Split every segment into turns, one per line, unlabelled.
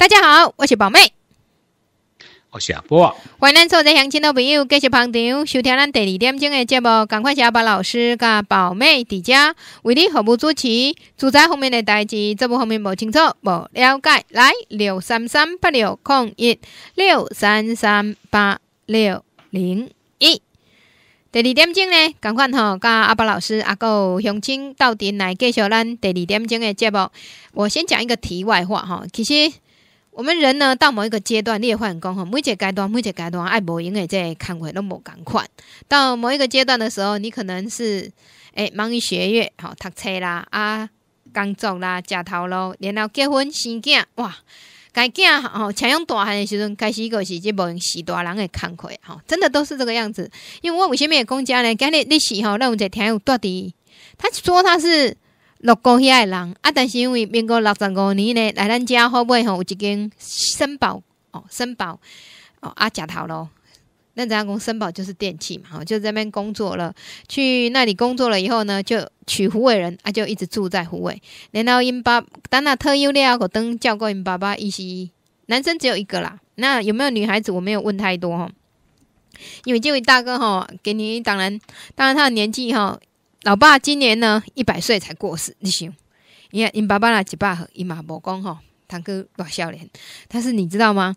大家好，我是宝妹，
我是阿波，
欢迎所有在乡亲的朋友继续捧场收听咱第二点钟的节目，赶快下阿伯老师加宝妹在家为你服务主持，住宅方面的代志，这部方面无清楚无了解，来六三三八六空一六三三八六零一，第二点钟呢，赶快吼加阿伯老师阿有乡亲到底来继续咱第二点钟的节目，我先讲一个题外话吼，其实。我们人呢，到某一个阶段，你发很讲吼。每一个阶段，每一个阶段，爱无用的这坎会都无共款。到某一个阶段的时候，你可能是诶忙于学业，好读册啦啊，工作啦，食头路，然后结婚生囝，哇，该囝吼，且用大汉的时阵开始一个时无用时大人的坎会，吼，真的都是这个样子。因为我为什么会讲遮呢？今日历史吼，那我在听有到底，他说他是。六哥乡的人啊，但是因为民国六十五年呢，来咱家后尾吼有一间森宝哦，森宝哦啊，夹头咯。那咱阿公森宝就是电器嘛，吼就在那边工作了。去那里工作了以后呢，就娶胡伟人啊，就一直住在胡伟。然后因爸，当他退休了，我登叫过因爸爸，一息男生只有一个啦。那有没有女孩子？我没有问太多吼，因为这位大哥哈，给你当然，当然他的年纪哈。老爸今年呢一百岁才过世，你想，因为因爸爸啦一百岁，伊嘛无讲吼，通去偌少年。但是你知道吗？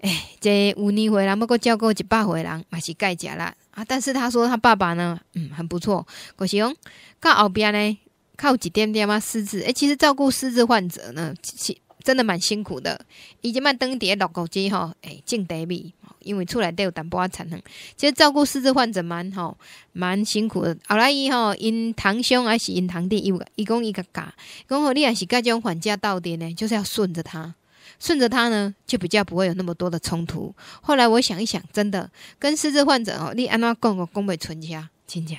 哎，这五年回人，不过照顾一百回人，嘛是盖食啦啊！但是他说他爸爸呢，嗯，很不错。可是讲到后边呢，靠一点点嘛，失智。哎，其实照顾失智患者呢，其真的蛮辛苦的，以前伫登六录之机吼，哎，种大米，因为厝内底有淡薄仔产能。其实照顾失智患者蛮吼，蛮辛苦的。后来伊吼，因堂兄还是因堂弟伊有伊讲伊个教，讲吼，你也是甲种缓价到的呢，就是要顺着他，顺着他呢，就比较不会有那么多的冲突。后来我想一想，真的跟失智患者哦，你安怎讲个讲袂全家，真正。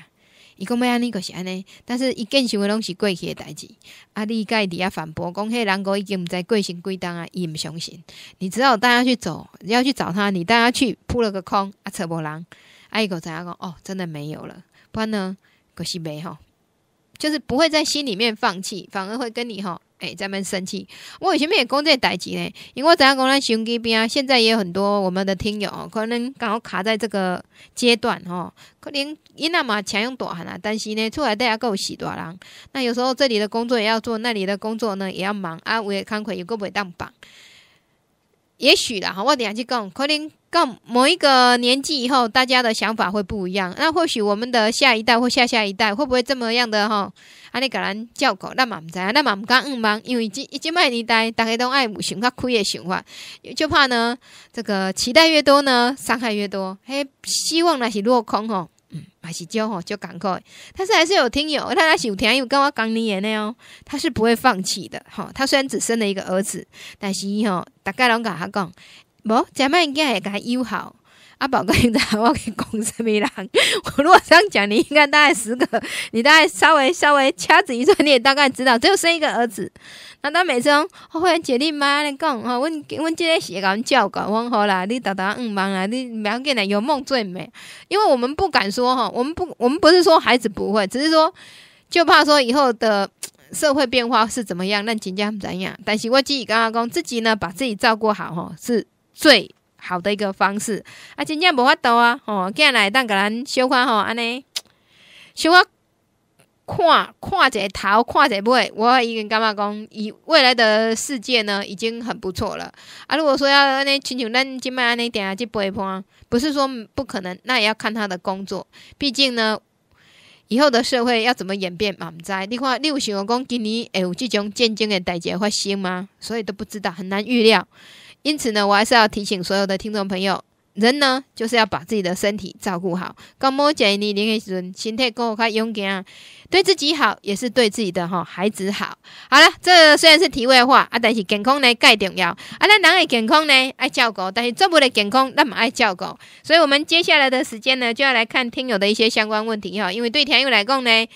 伊讲要安尼个是安尼，但是伊件想的拢是过去的代志。啊，力伊伫遐反驳讲，个人哥已经毋知过姓几当啊，伊毋相信。你只好带他去走，要去找他，你带他去扑了个空。啊，扯无人。啊，伊口知影讲，哦，真的没有了。不然呢，果是没吼。就是不会在心里面放弃，反而会跟你吼。哎，在边生气。我以前么也讲这个代志呢，因为怎样讲咱兄弟边啊，现在也有很多我们的听友，可能刚好卡在这个阶段吼，可能因那么强用大汉啊，但是呢，出来大家够喜多人。那有时候这里的工作也要做，那里的工作呢也要忙啊，我也工作有个未当绑。也许啦，哈，我等下去讲，可能。到某一个年纪以后，大家的想法会不一样。那或许我们的下一代或下下一代会不会这么样的哈？安你敢人叫狗，那嘛唔知啊，那嘛唔敢唔望。因为即一、一年代，大家都爱有想较开的想法，就怕呢这个期待越多呢，伤害越多。嘿，希望那是落空吼。嗯，还是叫吼叫感慨。但是还是有听友，他是有听友跟我讲你言的哦，他是不会放弃的。吼。他虽然只生了一个儿子，但是哈，大概拢甲他讲。无，食妹应该甲伊友好。阿宝哥现在我去讲什么人？我如果这样讲，你应该大概十个，你大概稍微稍微掐指一算，你也大概知道，只有生一个儿子。那他每次哦，姐弟妈尼讲吼，阮阮即个是会甲阮照顾，阮好啦，你答答嗯，忙啊，你不要紧你有梦最美。因为我们不敢说吼，我们不，我们不是说孩子不会，只是说就怕说以后的社会变化是怎么样，那人家怎样？但是我自己跟阿讲，自己呢，把自己照顾好哈，是。最好的一个方式啊，真正无法度啊！哦，今日来当甲咱小花吼，安尼 小看看看者头，看者尾，我已经感觉讲，以未来的世界呢，已经很不错了啊。如果说要安尼，亲像咱即摆安尼定下去陪伴，不是说不可能，那也要看他的工作。毕竟呢，以后的社会要怎么演变，嘛？毋知你看，你有想讲今年会有这种战争的代志发生吗？所以都不知道，很难预料。因此呢，我还是要提醒所有的听众朋友，人呢就是要把自己的身体照顾好。刚摸建议你，年轻时心态够开勇敢，对自己好也是对自己的哈孩子好。好了，这虽然是题外话啊，但是健康呢更重要。啊，咱人的健康呢爱照顾，但是做不的健康那么爱照顾。所以我们接下来的时间呢，就要来看听友的一些相关问题哈。因为对听友来讲呢，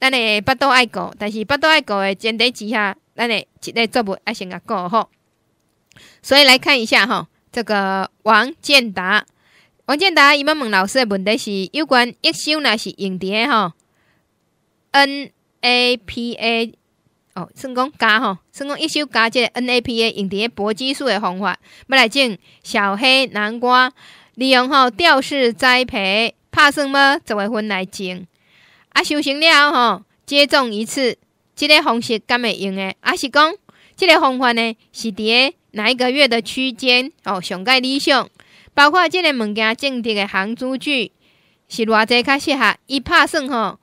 咱的腹肚爱狗，但是腹肚爱狗的前提之下，咱的只个做不爱心啊狗好。所以来看一下哈，这个王建达，王建达，伊要问老师的问题是有关一休那是用的哈，N A P A 哦，算讲加吼，算讲一休加这 N A P A 用的搏击术的方法，要来种小黑南瓜，利用吼吊式栽培，拍算要十月份来种，啊，修成了吼，接种一次，这个方式干会用的，啊是讲，这个方法呢是的。哪一个月的区间哦，上界理想，包括即个物件种植的行租距是偌济较适合？伊拍算吼，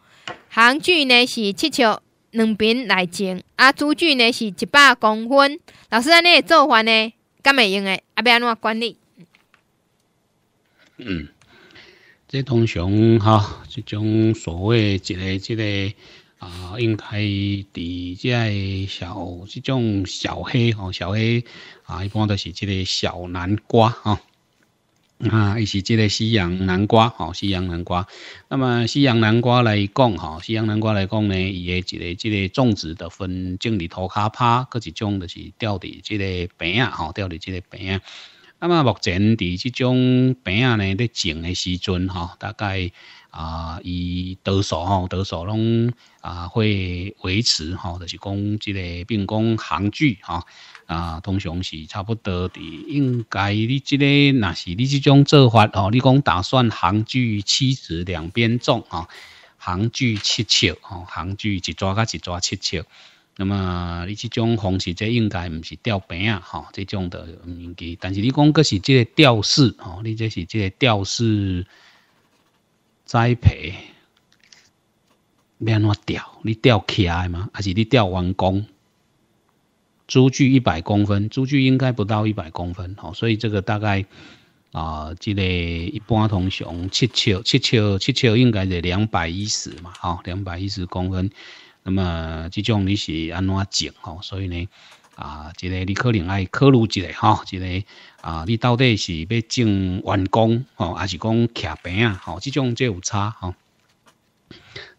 行距呢是七尺两边来种，啊，租距呢是一百公分。老师，安尼的做法呢，敢会用的？啊，要安怎管理？
嗯，这通常哈，即种所谓一个、一个。啊，应该伫即个小即种小黑吼，小黑啊，一般都是即个小南瓜吼啊，伊是即个西洋南瓜吼，西洋南瓜。那么西洋南瓜来讲吼，西洋南瓜来讲呢，伊诶一个即个种植的分种伫土卡拍，各一种就是吊伫即个棚啊吼，吊伫即个棚啊。那么目前伫即种棚啊呢在种的时阵吼，大概。啊，伊多数吼，多数拢啊会维持吼，就是讲即个并讲行距吼。啊通常是差不多的。应该你即个若是你即种做法吼，你讲打算行距七十两边种吼，行距七尺吼，行距一抓甲一抓七尺。那么你即种方式，即应该唔是吊边啊吼，这种的唔应该。但是你讲阁是即个吊式吼，你这是即个吊式。栽培，要安怎调？你调起来吗？还是你调完工？株距一百公分，株距应该不到一百公分哦。所以这个大概啊，这个一般通常七尺七尺七尺应该是两百一十嘛，哦，两百一十公分。那么这种你是安怎剪哦？所以呢？啊，一个你可能爱考虑一下吼一个啊，你到底是要种员工吼，还是讲徛平啊吼，即种即有差吼。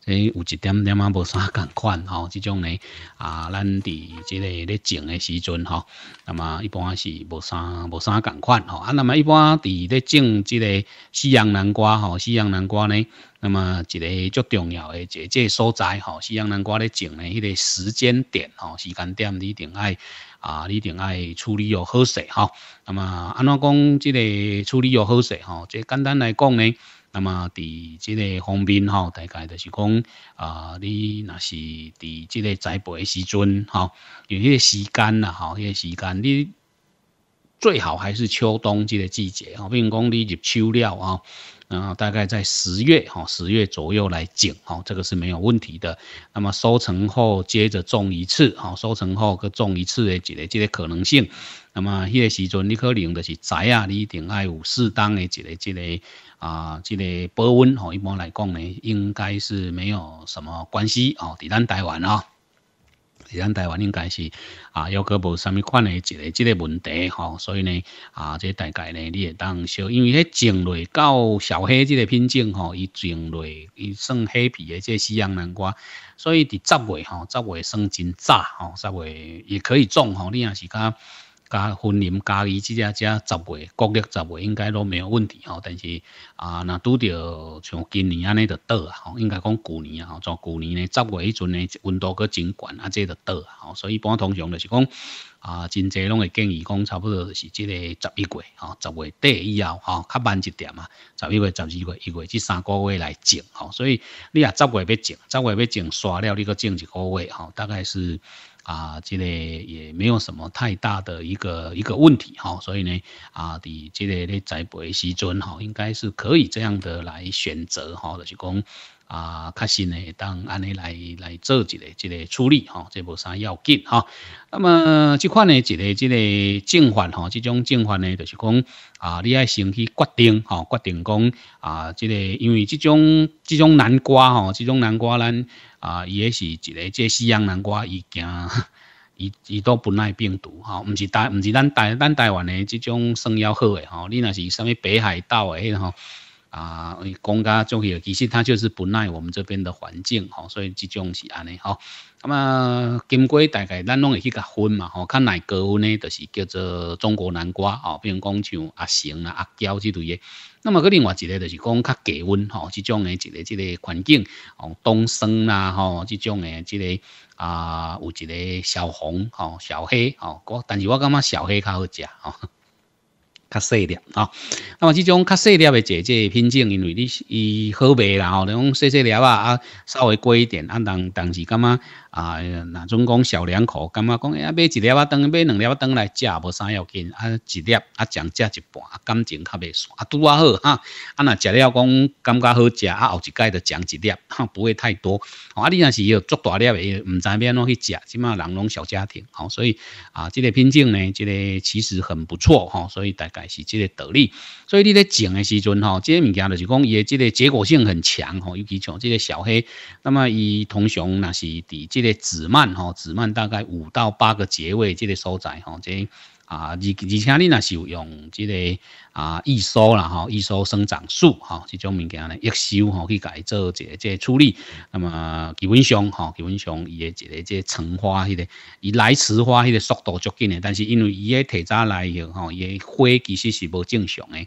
诶，有一点点啊，无啥共款吼，这种呢啊，咱伫即个咧种诶时阵吼，那么一般是无啥无啥共款吼啊，那么一般伫咧种即个西洋南瓜吼，西洋南瓜呢，那么一个最重要诶，即个所在吼，西洋南瓜咧种诶迄个时间点吼，时间点你一定爱啊，你一定爱处理好势吼。那么安怎讲即个处理好势吼？即简单来讲呢？那么，第即个方面吼，大概就是讲啊，你若是第即个栽培时阵吼，有迄些时间呐，吼一个时间，你最好还是秋冬季的季节吼，比如讲你入秋了啊，然后大概在十月吼，十月左右来剪吼，这个是没有问题的。那么收成后接着种一次吼，收成后可种一次的这个这个可能性。那么，迄个时阵你可能就是栽啊，你一定爱有适当的这个这个啊，这个保温哦，一般来讲呢，应该是没有什么关系哦。伫咱台湾啊，伫咱台湾应该是啊，要个无什么款的一个这个问题吼，所以呢，啊，这大概呢，你也当小，因为迄种类到小黑这个品种吼，伊种类伊算黑皮的这西洋南瓜，所以伫十月吼，十月算真早吼，十月也可以种吼，你也是较。加分林加伊这只只十月、国历十月应该都没有问题吼。但是啊，那拄着像今年安尼就倒啊，应该讲旧年啊，从去年呢十月迄阵呢温度佫真悬，啊，这就倒啊。所以一般通常就是讲啊，真侪拢会建议讲差不多是即个十一月吼，十月底以后吼，较慢一点啊。十一月、十二月、一月这三个月来种吼。所以你啊十月要种，十月要种刷了，你个种一个月吼？大概是。啊，这个也没有什么太大的一个一个问题哈，所以呢，啊，你这个在北时尊哈，应该是可以这样的来选择哈，就是讲。啊，确实呢，当安尼来来做一个一个处理吼，这无啥要紧吼。那么这款呢，一个一个净化吼，这种正化呢，就是讲啊，你爱先去决定吼，决定讲啊，这个因为这种这种南瓜吼，这种南瓜咱啊，伊也是一个即西洋南瓜，伊惊 伊伊都不耐病毒哈，唔是台毋是咱台咱台湾的这种算要好诶吼，你若是啥物北海道诶迄种。啊，讲甲种许，其实它就是不耐我们这边的环境吼，所以即种是安尼吼。那么经过大概咱拢会去甲分嘛吼，较耐高温咧，就是叫做中国南瓜哦，比如讲像阿成啊、阿娇之类的。那么个另外一个就是讲较低温吼，即种诶一个这个环境，哦冬生啦吼，即种诶这个啊有一个小红吼、小黑吼，我但是我感觉小黑较好食吼。较细粒啊，那么这种较细粒诶即个品种，因为你伊好卖啦吼，那种细细粒啊，啊稍微贵一点，啊人但是感觉啊，那种讲小两口感觉讲，哎买一粒啊，等买两粒啊等来食，无啥要紧啊，一粒啊将价一半，啊感情较袂酸，啊拄啊好哈，啊那食了讲感觉好食，啊后一盖就将一粒，啊不会太多，啊你若是要做大粒毋知要安怎去食，即码人拢小家庭，好，所以啊，即个品种呢，即个其实很不错哈，所以大家。还是即个道理，所以你咧种诶时阵吼，这个物件就是讲，伊诶即个结果性很强吼，尤其像即个小黑，那么伊通常若是伫即个止蔓吼，止蔓大概五到八个节位，即个所在吼这。啊，而而且恁若是用即个啊易疏啦吼，叶疏生长素吼，即种物件咧叶收吼去改做一个即处理，那么基本上吼，基本上伊的一个即成花迄个，伊来迟花迄个速度足紧诶，但是因为伊个提早来以吼，伊诶花其实是无正常诶。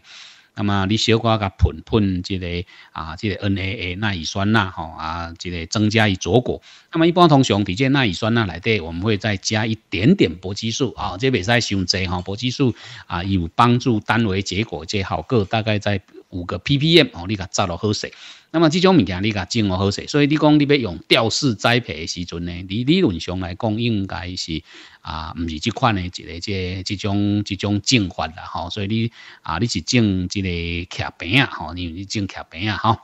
那么你小可甲喷喷即个啊，即个 NAA 钠乙酸钠吼啊，即个增加伊左果。那么一般通常底只钠乙酸钠来底，我们会再加一点点勃基素啊，即袂使胸椎吼，勃基素啊有帮助单位结果即好个，大概在。五个 ppm 哦，你甲扎落好些，那么这种物件你甲种落好些，所以你讲你要用吊式栽培的时阵呢，理理论上来讲应该是啊，唔是这款的，一个这这种这种种法啦吼，所以你啊你是种这个茄饼啊吼，你你种茄饼啊吼。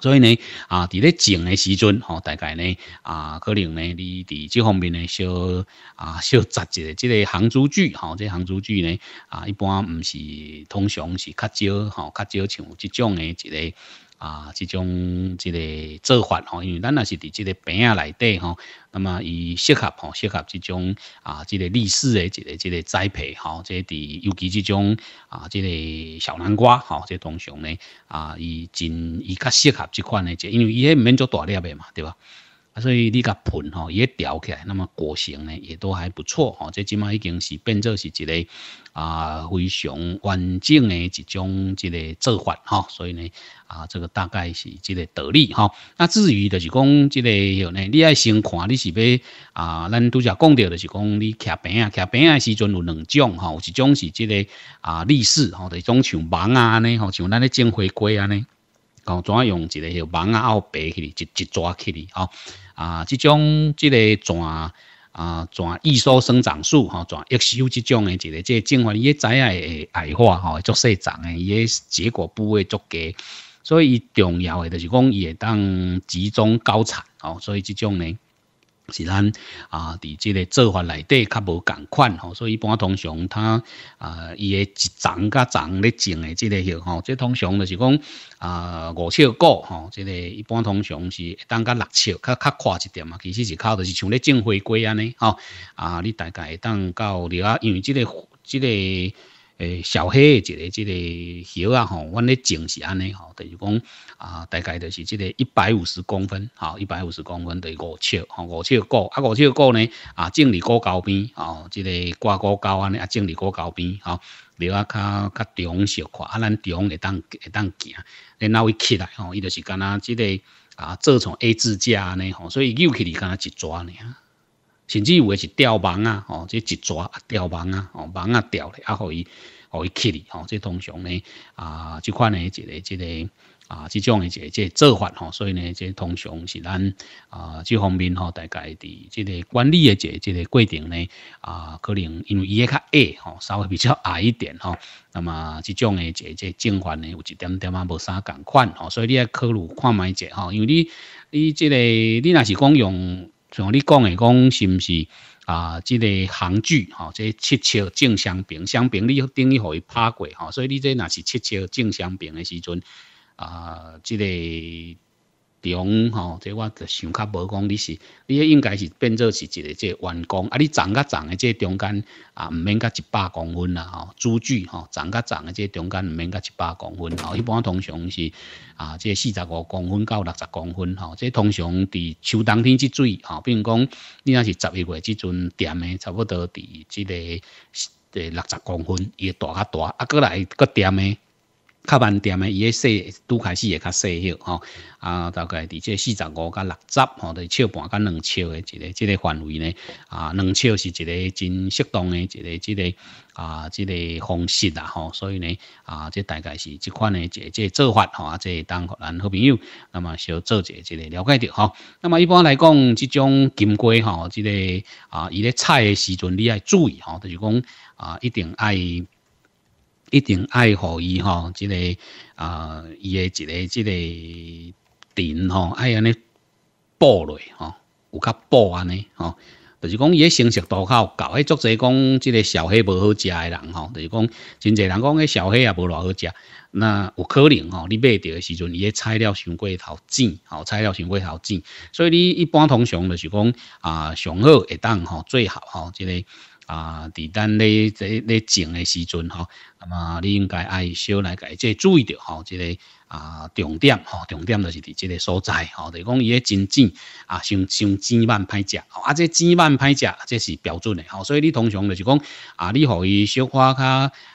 所以呢啊伫咧整诶时阵吼大概呢啊可能呢你伫即方面呢小啊小扎一个即个行珠剧吼即个杭珠剧呢啊一般毋是通常是较少吼较少像即种诶一个啊，这种这个做法吼，因为咱也是在这个饼啊内底吼，那么伊适合吼适合这种啊这个历史的这个这个栽培吼，这伫尤其这种啊这个小南瓜吼，这通常呢啊伊真伊较适合这款的，这因为伊也唔免做大粒的嘛，对吧？所以你甲盆吼也调起来，那么果形呢也都还不错吼，这即码已经是变做是一个啊非常完整的一种一个做法哈，所以呢啊这个大概是即个道理哈。那至于就是讲即个吼呢，你爱先看你是要啊，咱拄则讲到就是讲你徛边啊，徛边啊时阵有两种哈，有一种是即个啊立式吼，一种像网啊呢吼，像咱咧种花果啊呢，哦怎啊用一个吼网啊后爬去，一一抓去哩哈。啊，即种即个全啊全易收生长素吼，全易收即种诶，一个即个种花椰仔的矮化吼，足细长诶，伊诶结果部位足低，所以重要诶就是讲伊会当集中高产哦，所以即种呢。是咱啊，伫即个做法内底较无共款吼，所以一般通常他啊，伊诶一层甲层咧种诶即个叶吼，即通常就是讲啊五尺股吼，即个一般通常是当较六尺较较快一点嘛。其实是靠就是像咧种回归安尼吼啊，你大概当到了啊，因为即个即个。诶，小黑一个，即个叶啊吼，阮咧种是安尼吼，就是讲啊，大概就是即个一百五十公分，好，一百五十公分，就五尺，吼，五尺高，啊，五尺高呢，啊，种伫高高边，吼，即个挂高高安尼啊，种伫高高边，吼，留啊较较长小块，啊，咱长会当会当行，然后伊起来吼？伊就是敢若即个啊，做从 A 字架安尼吼，所以扭起你敢若一抓尔。甚至有诶是吊网啊，吼，即一抓吊网啊，吼，网啊吊咧，啊，互伊互伊起咧，吼，即通常呢啊，即款诶一个一个啊，即种诶一个即做法吼，所以呢，即通常是咱啊，即方面吼，大概伫即个管理诶一个即个过程呢啊，可能因为伊也较矮吼，稍微比较矮一点吼，那么即种诶一个即净化呢，有一点点啊无啥共款吼，所以你要考虑看卖者吼，因为你你即个你若是讲用。像你讲诶，讲是毋是啊？即个行距，吼，即七尺正相平，相平你要于互伊拍过，吼。所以你这若是七尺正相平诶时阵，啊，即个。中吼，即我就想较无讲你是，你咧应该是变做是一个即员工，啊你长甲长诶，即中间啊毋免甲一百公分啦吼，株距吼，长甲长诶，即中间毋免甲一百公分吼，一般通常是啊即四十五公分到六十公分吼，即通常伫秋冬天即水吼，比如讲你若是十一月即阵垫诶，差不多伫即个诶六十公分，伊会大较大，啊过来搁垫诶。较慢点诶，伊咧细拄开始会较细吼，啊，大概伫即四十五加六十吼，伫笑半甲两笑诶一个即个范围咧，啊，两笑是一个真适当诶一个即个啊，即个方式啦吼，所以呢，啊，即大概是即款诶即个做法吼，啊，即当互咱好朋友，那么小做一下个了解着吼。那么一般来讲，即种金龟吼，即个啊，伊咧采诶时阵，你爱注意吼，就是讲啊，一定爱。一定爱互伊吼即个啊伊诶一个即个甜吼爱安尼补落去吼有较补安尼吼著是讲伊诶成熟度较有够诶作者讲即个小黑无好食诶人吼著是讲真侪人讲迄小黑也无偌好食那有可能吼你买着诶时阵伊诶菜料伤过头糋吼菜料伤过头糋所以你一般通常著是讲啊上好会当吼最好吼即个啊！伫咱咧、在咧种诶时阵吼，那么你应该爱小来改，即注意着吼，即个啊重点吼，重点就是伫即个所在吼，就讲伊诶真正啊，先先籽万歹食，啊，即籽万歹食，即是标准诶吼，所以你通常就是讲啊，你互伊小花较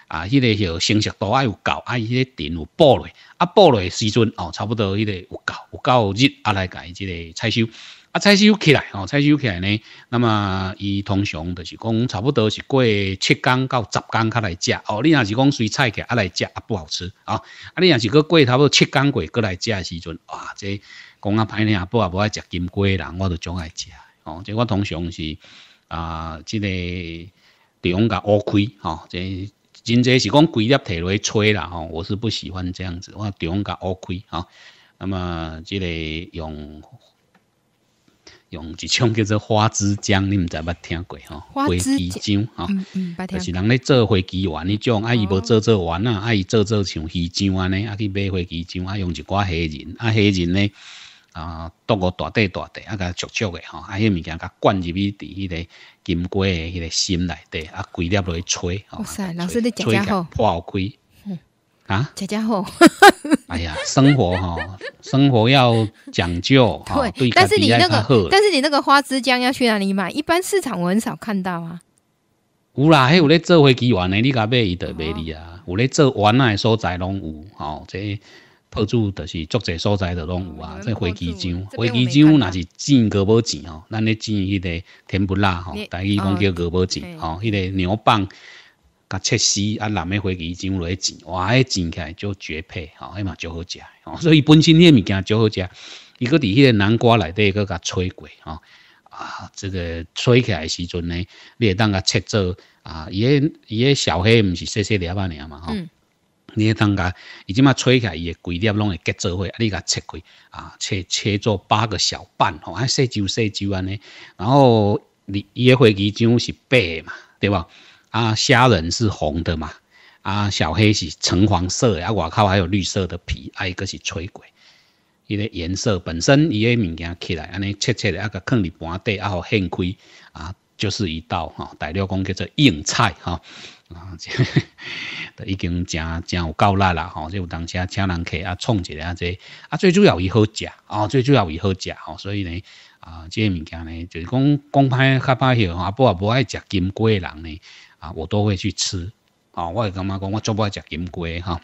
啊，迄个许成熟度爱有够，爱迄个电有补去啊，补去时阵哦，差不多迄个有够有够日啊来改即个采收。啊，菜收起来，哦，菜收起来呢，那么，伊通常就是讲，差不多是过七天到十天才来吃，哦，你若是讲水菜起来啊来吃啊不好吃啊，啊你若是过差不多七天过过来吃时阵，哇，这讲啊歹听，不啊不爱食金龟人，我都钟爱吃，哦，即我通常是啊，即个地方个乌龟，哈，即真济是讲规粒摕落去吹啦，吼，我是不喜欢这样子，我点讲个乌龟，吼。那么即个用。用一种叫做花枝姜，你毋知捌听过吼？花枝姜，哈，就是人咧做花枝丸，迄种，啊伊无做做丸啊，啊伊做做像鱼浆安尼，啊去买花枝姜，啊用一寡虾仁，啊虾仁咧，啊剁个大块大块，啊个足足诶吼，啊迄物件甲灌入去，伫迄个金瓜，迄个心内底，啊规粒落去吹。
哇塞，老师你食食好，
破开，啊，食食好。哎呀，生活哈，生活要讲究哈。对，但是你那个，但是
你那个花枝姜要去哪里买？一般市场我很少看到啊。
有啦，嘿，有咧做飞机玩的，你噶买伊都买你啊。有咧做玩仔的所在拢有，吼，这泡煮就是足这所在都拢有啊。这飞机场，飞机场那是进葛波煎哦，咱咧进迄个甜不辣吼，大家讲叫葛波煎，吼，迄个牛蒡。甲切丝啊，蓝的花旗落去煎，哇，迄煎起来就绝配吼，迄嘛就好食吼。所以本身迄物件就好食，伊搁伫迄个南瓜内底搁甲吹过吼啊，这个吹起来时阵呢，你会当甲切做啊，伊个伊个小黑毋是细细粒粒嘛吼，你会当甲伊即嘛吹起来，伊个规粒拢会结做伙，你甲切开啊，切切做八个小瓣吼，啊，细就细就安尼，然后你伊个花旗酱是白嘛，对吧？啊，虾仁是红的嘛？啊，小黑是橙黄色啊，外靠，还有绿色的皮，啊，一个是脆鬼，因为颜色本身伊个物件起来，安尼切切的，啊个坑里盘底啊，好掀开，啊，就是一道哈，大家讲叫做硬菜哈，啊，已经真真有够力啦哈，就当啊，请人客啊，创一下这，啊，最主要伊好食哦，最主要伊好食哦，所以呢，啊，这物件呢，就是讲讲歹较歹去，啊，不啊不爱食金贵人呢。啊，我都会去吃，啊，我系感觉讲，我最不爱食金龟哈，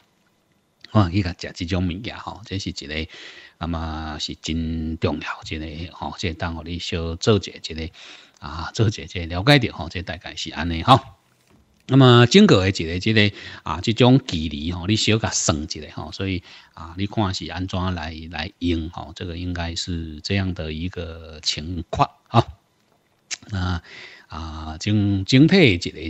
我伊甲食即种物件哈，这是一个，那么是真重要一个，吼，即当互你小做者一个啊，做一，即了解着吼，即大概是安尼，哈，那么整个一个，即个啊，即种距离，吼，你小甲算一，个，吼，所以啊，你看是安怎来来用，吼，这个应该是这样的一个情况，啊，那。啊，整整体一个一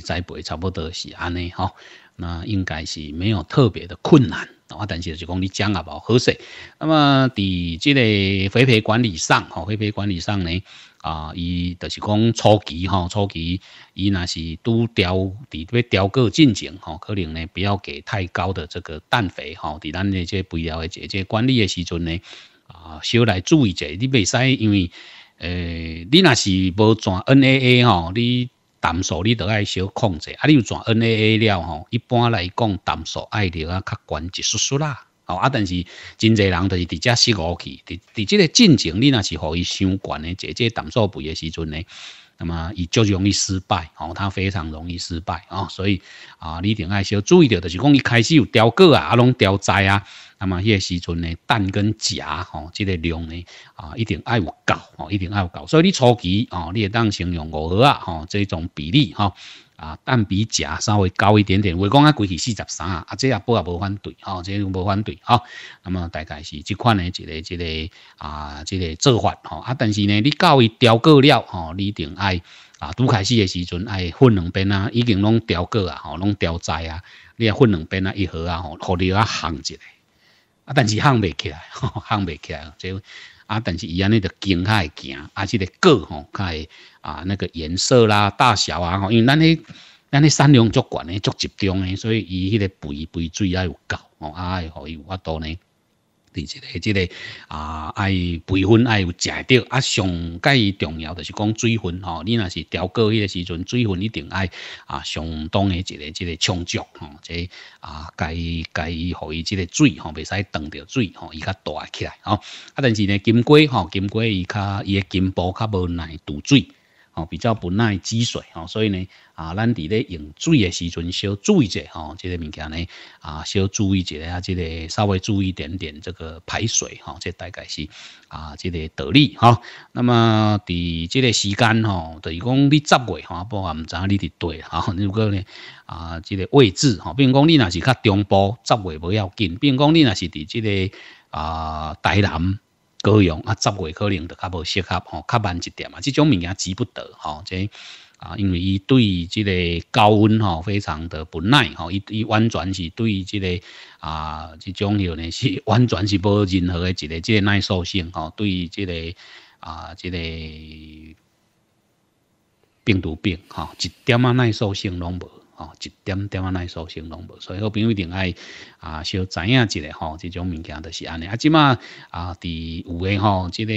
个栽培差不多是安尼吼，那应该是没有特别的困难啊。但是就讲你讲也无好势。那么伫这个肥肥管理上，吼，肥肥管理上呢，啊，伊就是讲初期哈，初期伊若是拄雕，伫要雕个进程吼，可能呢不要给太高的这个氮肥吼伫咱的这肥料的这这管理的时阵呢，啊，小来注意者，你袂使因为。诶，你若是无转 NAA 吼，你胆数你都爱小控制啊。你有转 NAA 了吼，一般来讲胆数爱滴啊较一丝丝啦。哦啊，但是真济人都是直接失误去。伫伫即个进程，你若是互伊伤悬的，即个胆数肥诶时阵呢，那么伊足容易失败哦。他非常容易失败哦，所以啊，你定爱小注意着，就是讲伊开始有钓过啊，啊，拢钓在啊。嘛，迄个时阵呢，蛋跟钾吼，即个量呢啊，一定爱有够吼，一定爱有够。所以你初期哦，你会当先用五盒啊吼，即种比例吼，啊，蛋比钾稍微高一点点。话讲啊，规起四十三啊，啊，这也不也无反对吼，这无反对吼。那么大概是即款呢，一个一个啊，即个做法吼。啊，但是呢，你教伊调过了吼，你一定爱啊，拄开始诶时阵爱混两边啊，已经拢调过啊吼，拢调在啊，你啊混两边啊一盒啊吼，互你啊行一下。啊，但是焊未起来，焊 未起来，就啊，但是伊安尼着经较会行，啊，这个个吼，较会啊，那个颜色啦、大小啊，吼，因为咱咧咱咧产量足悬咧，足集中嘅，所以伊迄个肥肥水啊有够，哦啊，又可以有法度咧。一个、这个啊，爱培训爱有食到啊。上介重要的是讲水分吼，你若是调过迄个时阵，水分一定爱啊，相当的一个、一个充足吼。这啊，该该伊，互伊这个水吼，袂使断掉水吼，伊较大起来吼。啊，但是呢，金龟吼，金龟伊较伊的金波较无耐堵水。哦，比较不耐积水哦，所以呢，啊，咱伫咧用水诶时阵，小注意者吼，即个物件呢，啊，小注意者啊，即个稍微注意一点点，这个排水哈，这大概是啊，即个道理哈。那么伫即个时间吼，等于讲你集位，啊，包含毋知你伫对哈，如果呢，啊，即个位置哈，比如讲你若是较中部十月不要紧；，比如讲你若是伫即个啊，台南。高阳啊，十月可能就较无适合吼，较慢一点啊。即种物件急不得吼，这啊，因为伊对即个高温吼非常的不耐吼，伊伊完全是对于这个啊，即种许呢是完全是无任何的一个即、这耐受性吼，对于这个啊，这个病毒病吼，一点啊耐受性拢无。哦，一点点啊，来说形容无，所以好朋友一定爱啊，小知影一下吼，这种物件就是安尼啊。即马啊，第有个吼，即个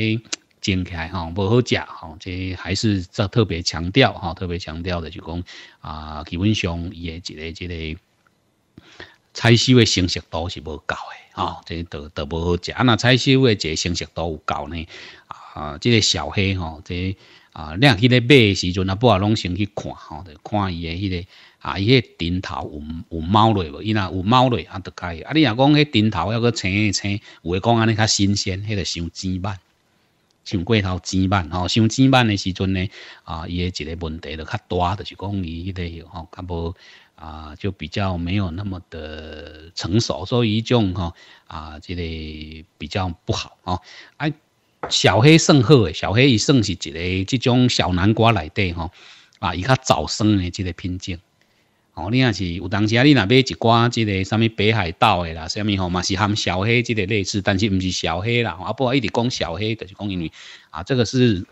蒸起来吼，无好食吼，即还是则特别强调哈，特别强调的就是讲啊，基本上伊诶一个即个采收诶成熟度是无够嘅，啊，即都都无好食。啊，那采收一个成熟度有够呢，啊，即个小黑吼，即啊，若去咧买诶时阵啊，不啊，拢先去看吼，就看伊诶迄个。啊！伊迄顶头有有猫类无？伊若有猫类，啊，得介。啊，你若讲迄顶头犹阁青青，有诶讲安尼较新鲜，迄个伤枝慢，伤过头枝慢吼。伤枝慢的时阵呢，啊，伊诶一个问题就较大，就是讲伊迄个吼较无啊，就比较没有那么的成熟，所以伊种吼啊，即个比较不好哦。啊。小黑算好诶，小黑伊算是一个即种小南瓜内底吼啊，伊较早生的即个品种。哦，你也是有当时啊，你若买一寡即个什物北海道的啦，什么吼嘛是含小黑即个类似，但是毋是小黑啦，啊不一直讲小黑就是讲因为啊这个是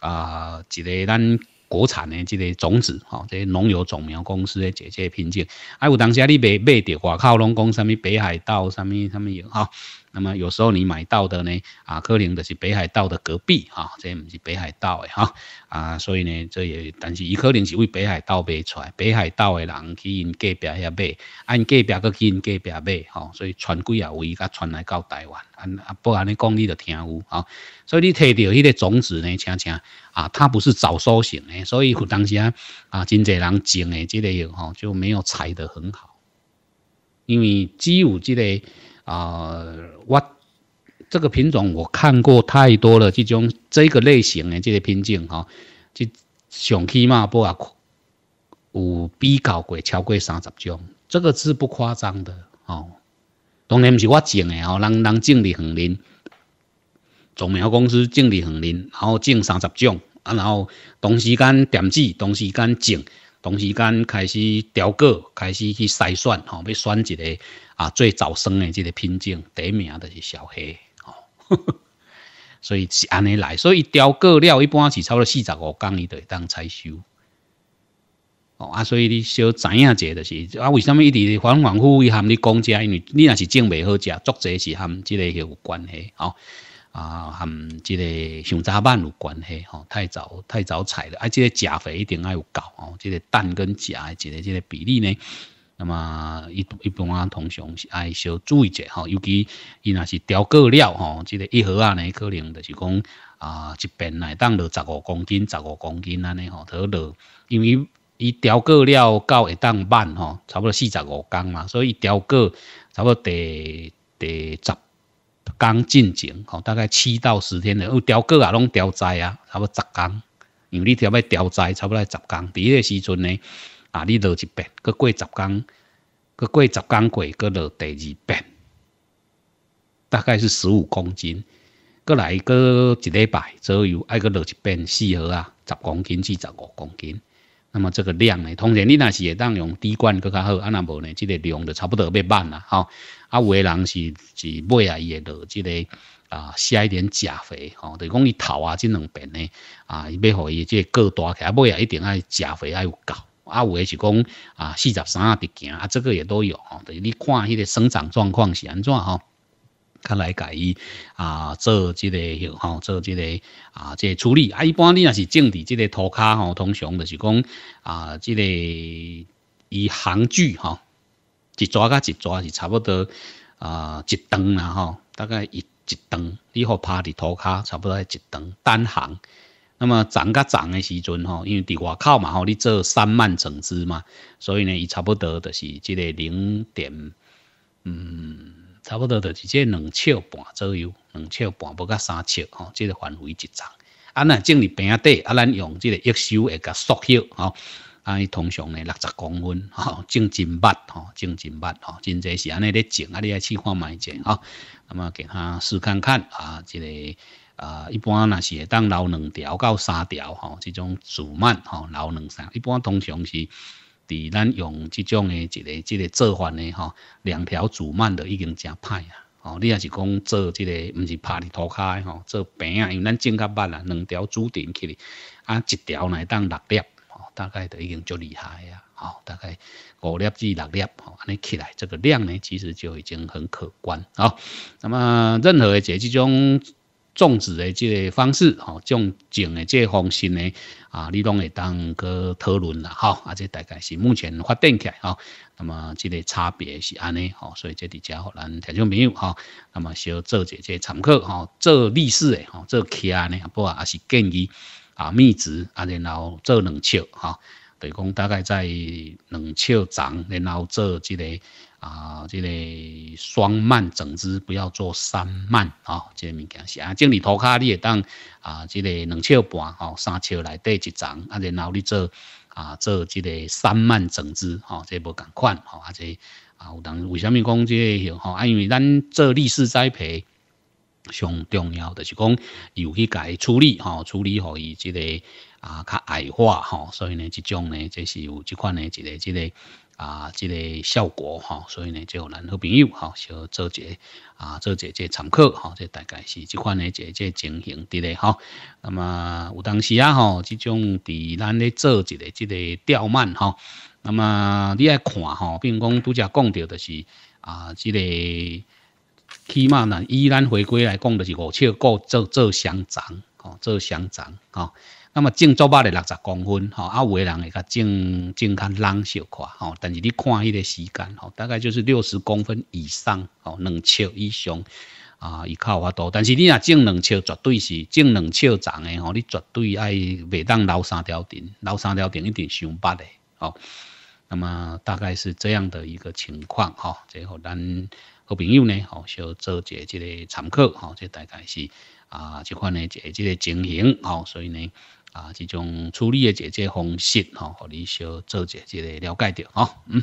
啊一个咱国产的即个种子，吼这些农友种苗公司的这些品种，啊有当时啊你买买到外口拢讲什么北海道，什么什么有哈。那么有时候你买到的呢，啊，可能的是北海道的隔壁，哈，这不是北海道的哈，啊，所以呢，这也但是伊可能是为北海道卖来，北海道的人去因隔壁遐买，按隔壁个因隔壁买，吼，所以传几啊位甲传来到台湾，安啊不安尼讲，你都听有，啊，所以你摕到迄个种子呢，听听，啊，它不是早收型的，所以有当时啊，啊，真侪人种的这个样，吼，就没有采得很好，因为只有这个。啊，我这个品种我看过太多了，这种这个类型的这些品种哈，上去嘛不啊，有比较过超过三十种，这个是不夸张的哦。当然不是我种的哦，人人种的园林，种苗公司种的园林，然后种三十种啊，然后同时间点子，同时间种，同时间开始调个，开始去筛选哈，要选一个。啊，最早生的这个品种，第一名著是小黑哦，所以是安尼来，所以雕过料一般是差不多四十五伊著会当采收哦啊，所以你小知影者就是啊，为什么一直反反复复含你讲遮？因为你若是种袂好食，作者是含即个有关系哦啊，含即个上早板有关系哦，太早太早采了，啊，即个钾肥一定要有够哦，即个氮跟钾的即个即个比例呢？那么一一般啊，通常是爱小注意者吼，尤其伊若是调过料吼，即个一盒啊呢，可能就是讲啊一边来当落十五公斤，十五公斤安尼吼，好落，因为伊调过料到一当半吼，差不多四十五公嘛，所以调过差不多得得十缸进前吼，大概七到十天的，有调过啊，拢调在啊，差不多十工，因为你调要调在差不多十缸，第个时阵呢。啊！你落一遍，个过十工，个过十工过个落第二遍，大概是十五公斤。过来个一礼拜左右，爱个落一遍，四合啊，十公斤至十五公斤。那么这个量呢，通常你若是会当用滴灌个较好。啊，若无呢，即个量就差不多要满啦，吼，啊，有诶人是是买啊，伊会落即个啊，下一点钾肥，吼，就讲伊头啊，即两遍呢，啊，伊要互伊即个个大起来，尾啊一定爱钾肥爱有够。啊，有的是讲啊，四十三啊的行啊，这个也都有吼。等于你看迄个生长状况是安怎吼？看来改伊啊，做这个吼，做这个啊，这处理啊。一般你若是种植这个涂骹吼，通常就是讲啊，这个一行距哈，一抓甲一抓是差不多啊，一长啦吼，大概一一长，你好拍伫涂骹差不多一长单行。那么长个长的时阵吼，因为伫外口嘛吼，你做三万整枝嘛，所以呢，伊差不多就是即个零点，嗯，差不多就是即两尺半左右，两尺半不甲三尺吼，即个范围一长。啊，那种伫边啊底，啊，咱用即个一手会甲缩起吼，啊，伊通常呢六十公分吼，种真密吼，种真密吼，真侪是安尼咧种，啊，你来试看卖种啊。那么给他试看看啊，即个。啊，一般那是会当留两条到三条吼，这种主蔓吼留两三，一般通常是，伫咱用即种的一个即个做法呢吼，两条主蔓都已经正派啊。哦，你也是讲做即个，毋是拍涂骹诶吼，做平啊，因为咱种较慢啊，两条主藤起哩，啊，一条来当六粒，大概都已经足厉害啊！吼，大概五粒至六粒，吼，安尼起来，这个量呢其实就已经很可观啊。那么任何的节这种。种植的这个方式，吼，种种的这方式呢，啊，你拢会当去讨论啦，好，啊，这大概是目前发展起来，哈，那么这个差别是安尼，好，所以这底家伙，咱听众朋友，哈，那么小做一这参考，哈，做历史的，哈，做起来呢，不也是建议啊，密植啊，然后做冷却，哈。对，讲大概在两尺长，然后做即个啊，即个双蔓整枝，不要做三蔓，吼，即个物件是啊。种你头骹你会当啊，即个两尺半吼，三尺内底一丛，啊，然后你做啊，做即个三蔓整枝，吼，即无共款吼，啊即啊有当为虾米讲即个吼？啊，因为咱做立式栽培上重要的就是讲，有去解处理，吼，处理好伊即个。啊，较矮化吼。所以呢，即种呢，这是有即款呢，一个、一个啊，一个效果吼。所以呢，就咱好朋友吼，小、做做这啊，做这这参考吼，这大概是即款呢，这这情形伫咧吼。那么有当时啊吼即种伫咱咧做一个、一个吊慢吼。那么你爱看吼，比如讲拄则讲到的是啊，这个起码呢，依咱回归来讲的是，五七个做做相上吼，做相涨吼。那么种做八的六十公分吼，啊有的人会较种种较冷小块吼，但是你看迄个时间吼，大概就是六十公分以上吼，两尺以上啊，伊靠有法度。但是你若种两尺，绝对是种两尺长的，吼，你绝对爱袂当留三条顶，留三条顶一定伤疤嘞，好，那么大概是这样的一个情况哈，即个咱好朋友呢，好小做一下即个参考哈，即大概是啊这款嘅这个即个情形哦，所以呢。啊，即种处理的这这方式吼，互你小做者一个了解着哦。嗯，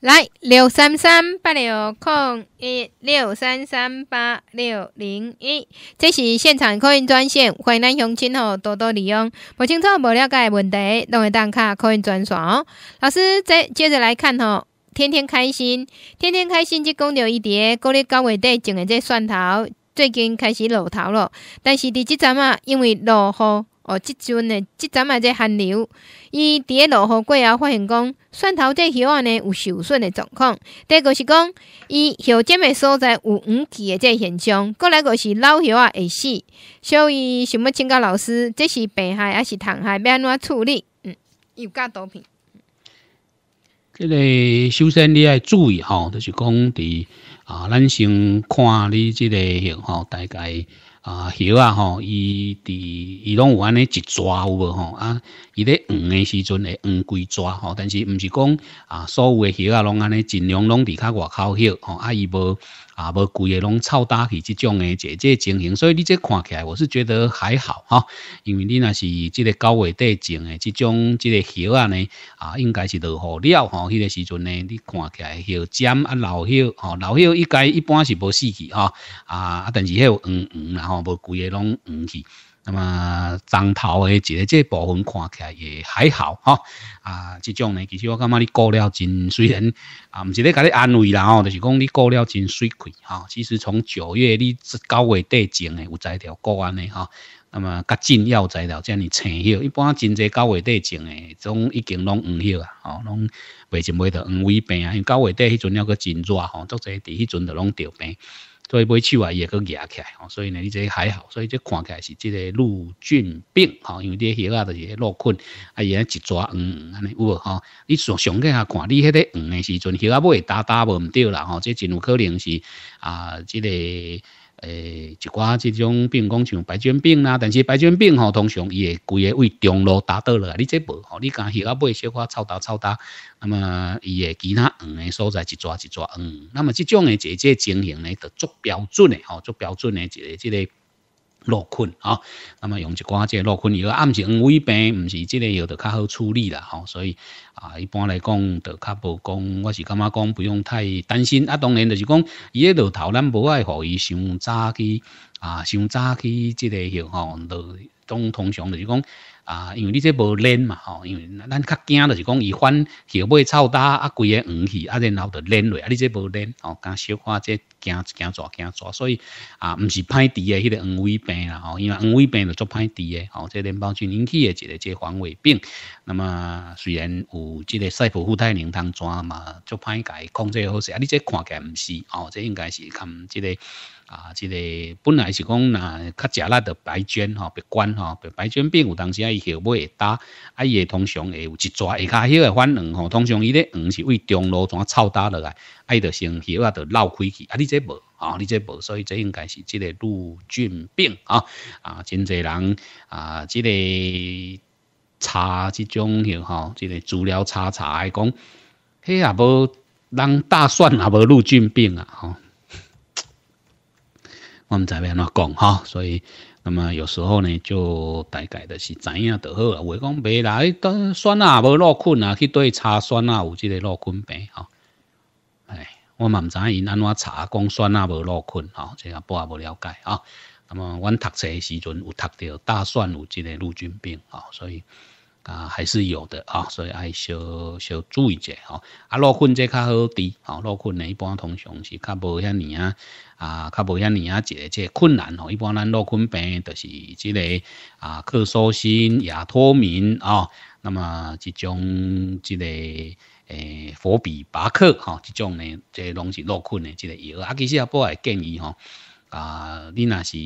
来六三三八六空一六三三八六零一，这是现场客音专线，欢迎咱乡亲吼多多利用。不清楚、无了解的问题，弄一当卡客音专线哦。老师再接着来看吼，天天开心，天天开心，即公牛一蝶，公牛高伟底种的这蒜头，最近开始露头了，但是伫即阵啊，因为落雨。哦，即阵呢，即阵啊，这寒流，伊伫咧落雨过后，发现讲蒜头这叶啊呢有受损的状况。第二个是讲，伊叶尖的所在有黄起的这现象。过来个是老叶啊会死，所以想要请教老师，这是病害还是虫害？要安怎处理？嗯，又加图片。
这个首先你要注意吼，就是讲伫啊，咱先看你这个叶吼大概。啊，鱼啊，吼，伊伫伊拢有安尼一抓有无吼？啊，伊咧黄诶时阵会黄几抓吼，但是毋是讲啊，所有诶鱼啊拢安尼尽量拢伫较外口翕吼，啊，伊无。啊，无规个拢臭焦起，即种诶，即即情形，所以你即看起来，我是觉得还好哈。因为你若是即个九月底种诶，即种即个叶啊呢，啊，应该是落雨了吼。迄个时阵呢，你看起来叶尖啊老叶吼，老叶应该一般是无死去吼、啊啊，但是迄有黄黄然后无规个拢黄去。那么樟头的一个即部分看起来也还好哈。啊，即种呢，其实我感觉你过了真虽然啊，唔是咧甲你安慰啦吼，就是讲你过了真水亏哈。其实从九月你九月底种诶，有才条过安的哈。那么较进要材条，这样你青叶一般真侪九月底种诶，种已经拢黄叶啊，哦，拢袂就未到黄尾病啊。因为高月底迄阵了个真热吼，足侪伫迄阵就拢着病。所以尾手啊也阁压起来吼，所以呢你这还好，所以这看起来是即个陆菌病吼，因为个鱼啊都是落菌，啊也一抓黄黄安尼有无吼？你从上起下看，你迄个黄的时阵，鱼啊不会打打无唔着啦吼，这真有可能是啊即个。诶，一寡这种，比如讲像白血病啦，但是白血病吼，通常伊会规个胃中路打倒落来，你这无吼，你讲迄他买小可草刀草打，那么伊会其他黄诶所在一抓一抓黄，那么这种的这个情形呢，就做标准诶吼，做标准诶一个即个。落困啊，那么用一寡这落困，药，啊，暗是黄微病，唔是即个药，就较好处理啦吼。所以啊，一般来讲，就较无讲，我是感觉讲不用太担心。啊，当然就是讲，伊迄落头咱无爱，互伊伤早去啊，伤早去即个药吼，都。总通常就是讲啊，因为你这无粘嘛吼，因为咱较惊就是讲伊反后尾臭打啊，规个黄去啊，然后就粘落啊。你这无粘哦，敢小可这惊惊蛇惊蛇，所以啊，毋是派治诶，迄个黄尾病啦吼，因为黄尾病就做派治诶吼，这淋巴菌引起诶一个即黄尾病。那么虽然有即个赛普富泰宁汤抓嘛，做派解控制好些，啊，你这看起来毋是哦，这应该是咁即个。啊，这个本来是讲那较食力的白菌吼，白管吼，白白菌病有当时啊，诺后会打啊，伊会通常会有一抓，会较许个反人吼，通常伊咧黄是为中路怎啊臭打落来，啊伊着先气啊着闹开去啊，你这无啊，你这无，所以这应该是这个陆菌病啊啊，真侪人啊，这个查这种许吼，这个资料查查，诶，讲，嘿啊，无人大蒜啊，无陆菌病啊，吼。我们知要安怎讲哈，所以那么有时候呢，就大概就是知影就好了。话讲未啦，当酸啊，无落菌啊，去对查酸啊，有这个落菌病哈。哎，我们唔知因安怎查，讲酸啊无落困哈，这个我也不了解啊。那么我读册时阵有读到大蒜有这个陆菌病啊，所以。啊，还是有的啊，所以爱小小注意者吼。啊，落困这较好滴吼，落困呢一般通常是较无遐尼啊，啊，较无遐尼啊，一这困难吼。一般咱落困病都是之个啊，咳嗽、心、亚脱敏啊，那么一种之个。诶，佛比白克哈，这种呢，这拢是落困的之个药啊。其实也波爱建议吼。啊，你那是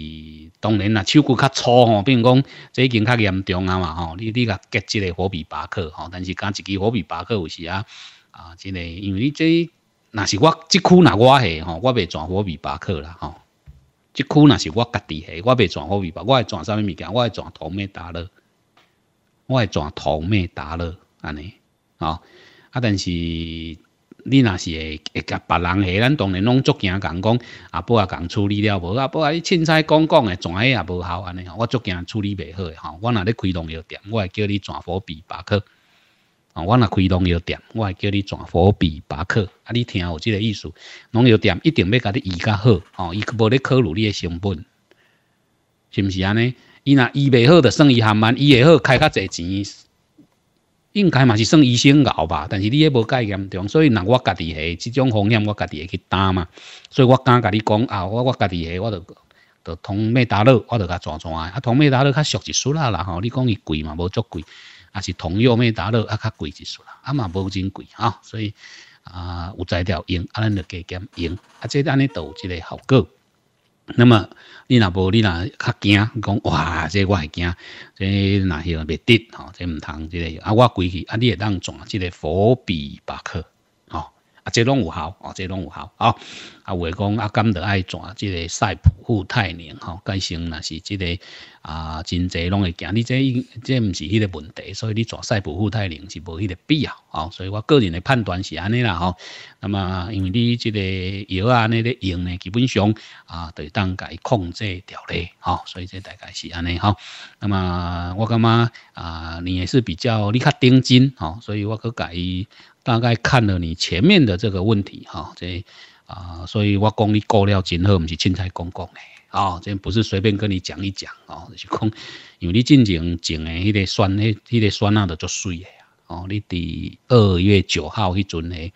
当然啦，手骨较粗吼，比如讲最近较严重啊嘛吼，你你个隔几个虎币巴克吼，但是讲一支虎币巴克有时啊啊，真诶，因为你这那是我即区那我下吼，我袂转虎币巴克啦吼，即区那是我家己下，我袂转虎币巴，我会转啥物物件，我会转铜咩达乐，我会转铜咩达乐安尼吼啊，但是。你若是会会甲别人下，咱当然拢足惊讲讲，阿伯也讲处理了无，阿啊你凊彩讲讲诶，全诶也无效安尼，我足惊处理袂好诶，吼，我若咧开农药店，我会叫你赚火币巴克，啊！我若开农药店，我会叫你赚火币巴克，啊！你听有即个意思，农药店一定要甲你医较好，哦，伊无咧考虑你诶成本，是毋是安尼？伊若医袂好，着算伊含万，伊会好开较侪钱。应该嘛是算医生熬吧，但是你也无介严重，所以那我家己下这种风险，我家己会去担嘛，所以我敢跟你讲啊，我我家己下我就就通美打乐，我就甲怎怎啊，啊通美达乐较俗一束啦啦吼，你讲伊贵嘛，无足贵，啊是同药美打乐啊较贵一啦，啊嘛无真贵啊。所以啊有在调用，啊咱就加减用，啊这安尼都有一个效果，那么。你若无，你若较惊，讲哇，这我会惊，这迄许袂得吼，这毋通即个。啊，我归去，啊，你会当转即个佛币巴克。啊，这拢有效，哦，这拢有效，哦，啊，话讲啊，甘日爱转这个塞浦富泰宁，吼，改成那是这个啊，真侪拢会行。你这这毋是迄个问题，所以你转塞浦富泰宁是无迄个必要，哦，所以我个人的判断是安尼啦，吼。那么因为你这个药啊，那个用呢，基本上啊，对当伊控制调理，吼，所以这大概是安尼，吼。那么我感觉啊，你也是比较你较顶真吼，所以我可伊。大概看了你前面的这个问题，哈，这啊，所以我讲你购了真好，毋是凊彩讲讲诶，啊，这不是随便跟你讲一讲哦，是讲，因为你进前种的迄个酸，迄迄个酸啊，都足水诶啊。哦，你伫二月九号迄阵诶，